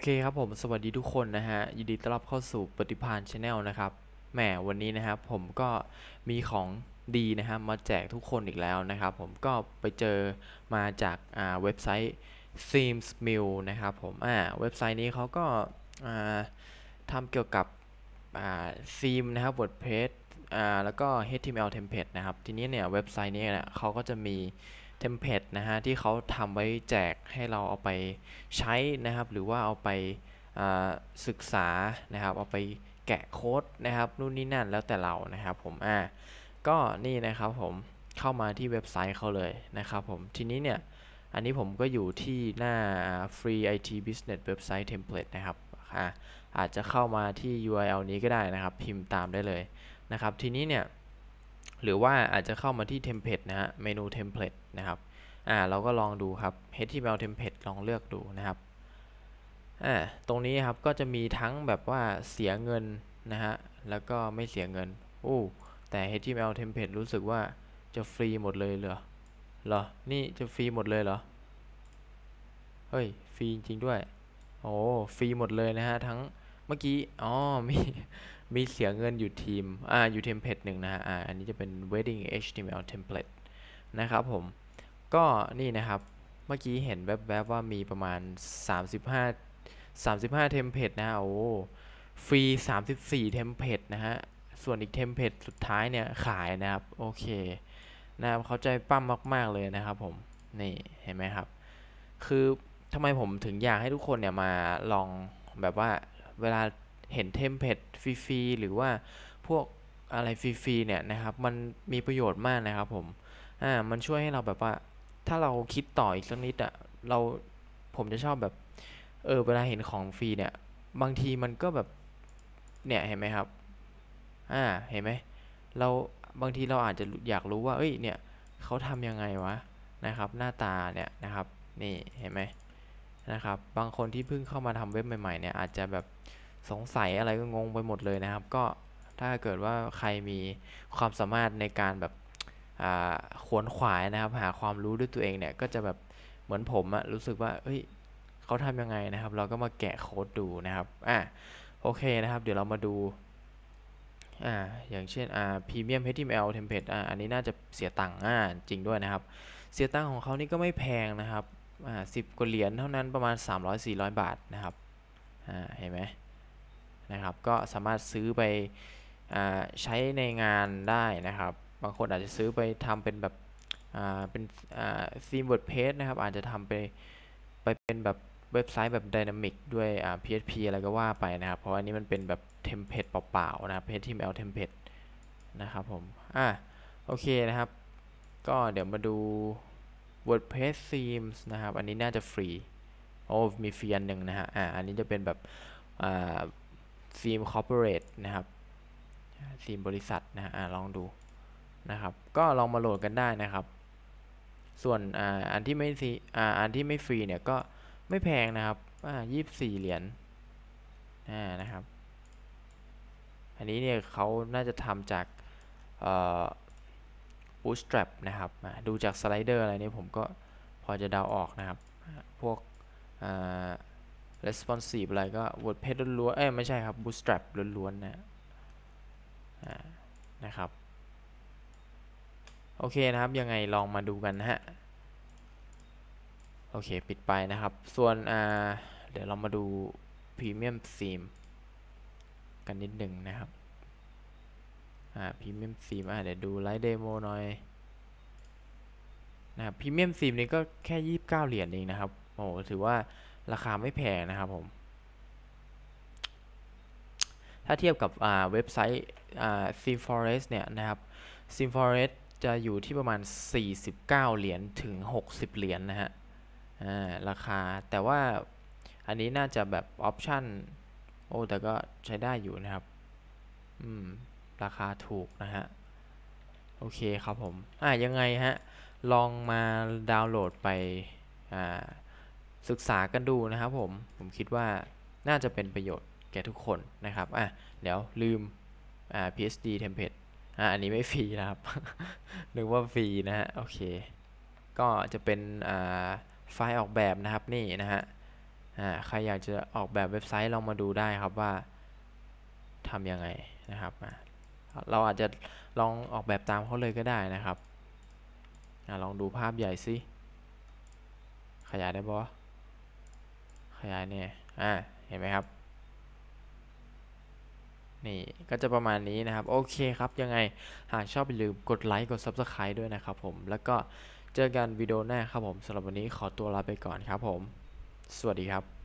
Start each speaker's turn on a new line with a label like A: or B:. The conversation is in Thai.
A: อเคครับผมสวัสดีทุกคนนะฮะยินดีต้อนรับเข้าสู่ปฏิพานชาแนลนะครับแหมวันนี้นะครับ ผมก็มีของดีนะฮะมาแจกทุกคนอีกแล้วนะครับ ผมก็ไปเจอมาจากอ่าเว็บไซต์ Themes Mill นะครับผมอ่าเว็บไซต์นี้เขาก็อ่าทำเกี่ยวกับอ่าีมนะครับ WordPress อ่าแล้วก็ HTML template นะครับทีนี้เนี่ย เว็บไซต์นี้เนี่ยเขาก็จะมีเทมเพลตนะฮะที่เขาทำไว้แจกให้เราเอาไปใช้นะครับ หรือว่าเอาไปศึกษานะครับ เอาไปแกะโค้ดนะครับนู่นนี่นั่นแล้วแต่เรานะครับ ผมอ่าก็นี่นะครับผมเข้ามาที่เว็บไซต์เขาเลยนะครับ ผม ทีนี้ เนี่ย อันนี้ผมก็อยู่ที่หน้า free it business website template นะครับอาจจะเข้ามาที่ URL นี้ก็ได้นะครับ พิมพ์ตามได้เลยนะครับ ทีนี้เนี่ยหรือว่าอาจจะเข้ามาที่เทมเพลตนะฮะเมนูเทมเพลตนะครับ อ่าเราก็ลองดูครับ HTML template ลองเลือกดูนะครับอ่าตรงนี้ครับก็จะมีทั้งแบบว่าเสียเงินนะฮะแล้วก็ไม่เสียเงินอู้แต่ HTML template รู้สึกว่าจะฟรีหมดเลยเหรอเหรอนี่จะฟรีหมดเลยเหรอเฮ้ยฟรีจริงด้วย โอ้ฟรีหมดเลยนะฮะทั้งเมื่อกี้อ๋อมีมีเสียเงินอยู่ทีม อ่า อยู่เทมเพลตหนึ่งนะฮะ อ่า อันนี้จะเป็น wedding html template นะครับผม ก็นี่นะครับ เมื่อกี้เห็นแวบๆบว่ามีประมาณ 35 35เทมเพลตนะฮะโอ้ฟรี 34เทมเพลตนะฮะ ส่วนอีกเทมเพลตสุดท้ายเนี่ยขายนะครับ โอเคนะครับ เข้าใจปั้มมากๆเลยนะครับผม นี่เห็นไหมครับ คือทำไมผมถึงอยากให้ทุกคนเนี่ยมาลองแบบว่าเวลาเห็นเทมเพลตฟรีๆหรือว่าพวกอะไรฟรีๆเนี่ยนะครับ มันมีประโยชน์มากนะครับผม อ่า มันช่วยให้เราแบบว่า ถ้าเราคิดต่ออีกสักนิดอะ่ะ เรา ผมจะชอบแบบ เออ เวลาเห็นของฟรีเนี่ย บางทีมันก็แบบ เนี่ย เห็นไหมครับ อ่า เห็นไหมเรา บางทีเราอาจจะอยากรู้ว่า เอ้ย เนี่ยเขาทำยังไงวะ นะครับ หน้าตาเนี่ยนะครับ นี่ เห็นไหมนะครับ บางคนที่เพิ่งเข้ามาทำเว็บใหม่ๆเนี่ย อาจจะแบบสงสัยอะไรก็งงไปหมดเลยนะครับ ก็ถ้าเกิดว่าใครมีความสามารถในการแบบขวนขวายนะครับ หาความรู้ด้วยตัวเองเนี่ย ก็จะแบบเหมือนผมอะรู้สึกว่าเฮ้ยเขาทำยังไงนะครับ เราก็มาแกะโค้ดดูนะครับอ่ะโอเคนะครับเดี๋ยวเรามาดู อ่า อย่างเช่น อ่า premium HTML template อ่าอันนี้น่าจะเสียตังค์อ่าจริงด้วยนะครับ เสียตังค์ของเขานี่ก็ไม่แพงนะครับอ่าสิบกว่าเหรียญเท่านั้นประมาณ300-400 บาทนะครับอ่าเห็นไหมนะครับก็สามารถซื้อไปใช้ในงานได้นะครับ บางคนอาจจะซื้อไปทำเป็นแบบเป็นซีมเวิร์ดเพจนะครับ อาจจะทำไปไปเป็นแบบเว็บไซต์แบบดินามิกด้วย PHP อะไรก็ว่าไปนะครับ เพราะอันนี้มันเป็นแบบเทมเพลตเปล่าๆนะครับ HTML เทมเพลตนะครับผมอ่ะโอเคนะครับก็เดี๋ยวมาดู WordPress themes นะครับอันนี้น่าจะฟรีโอ้มีฟรีอันหนึ่งนะฮะอ่าอันนี้จะเป็นแบบอ่าฟิล์มคอร์ปอเรทนะครับฟิล์มบริษัทนะลองดูนะครับ ก็ลองมาโหลดกันได้นะครับ ส่วนออันที่ไม่ซีอันที่ไม่ฟรีเนี่ย ก็ไม่แพงนะครับยี่สิบสี่เหรียญนะครับ อันนี้เนี่ยเขาน่าจะทำจากบูสตรับนะครับดูจากสไลเดอร์อะไรนี่ผมก็พอจะเดาออกนะครับ พวก responsive อะไร ก็ WordPress ล้วนๆเอ้ย ไม่ใช่ครับ Bootstrap ล้วนๆนะนะครับ โอเคนะครับยังไงลองมาดูกันนะฮะโอเค ปิดไปนะครับ ส่วนอ่า เดี๋ยวเรามาดู Premium Theme กันนิดหนึ่งนะครับ อ่า Premium Theme อ่าเดี๋ยวดูไลท์เดโมหน่อย นะครับ Premium Theme นี้ก็แค่ 29 เหรียญเองนะครับ โอ้ถือว่าราคาไม่แพงนะครับผม ถ้าเทียบกับเว็บไซต์ซิมฟอเรสเนี่ยนะครับซิมฟอเรสจะอยู่ที่ประมาณ 49 เหรียญถึง 60 เหรียญนนะฮะราคาแต่ว่าอันนี้น่าจะแบบ ออปชั่น โอ้ แต่ก็ใช้ได้อยู่นะครับ อืม ราคาถูกนะฮะ โอเคครับผม อ่ะยังไงฮะ ลองมาดาวน์โหลดไป อ่าศึกษา กัน ดู นะครับ ผม ผมคิดว่าน่าจะเป็นประโยชน์แก่ทุกคนนะครับ อ่ะ เดี๋ยว ลืมอ่า PSD template อ่าอัน นี้ ไม่ ฟรีนะครับนึกว่าฟรี นะฮะ โอเค ก็จะเป็นอ่าไฟล์ออกแบบนะครับ นี่ นะฮะอ่าใครอยากจะออกแบบเว็บไซต์ลองมาดูได้ครับว่าทำยังไงนะครับ เราอาจจะลองออกแบบตามเขาเลยก็ได้นะครับอลองดูภาพใหญ่สิขยายได้บ่ขยายเนี่ยอ่าเห็นไหมครับ นี่ ก็จะประมาณนี้นะครับ โอเคครับ ยังไง หากชอบอย่าลืมกดไลค์ กด Subscribe ด้วยนะครับผม แล้วก็เจอกันวิดีโอหน้าครับผมสำหรับวันนี้ขอตัวลาไปก่อนครับผม สวัสดีครับ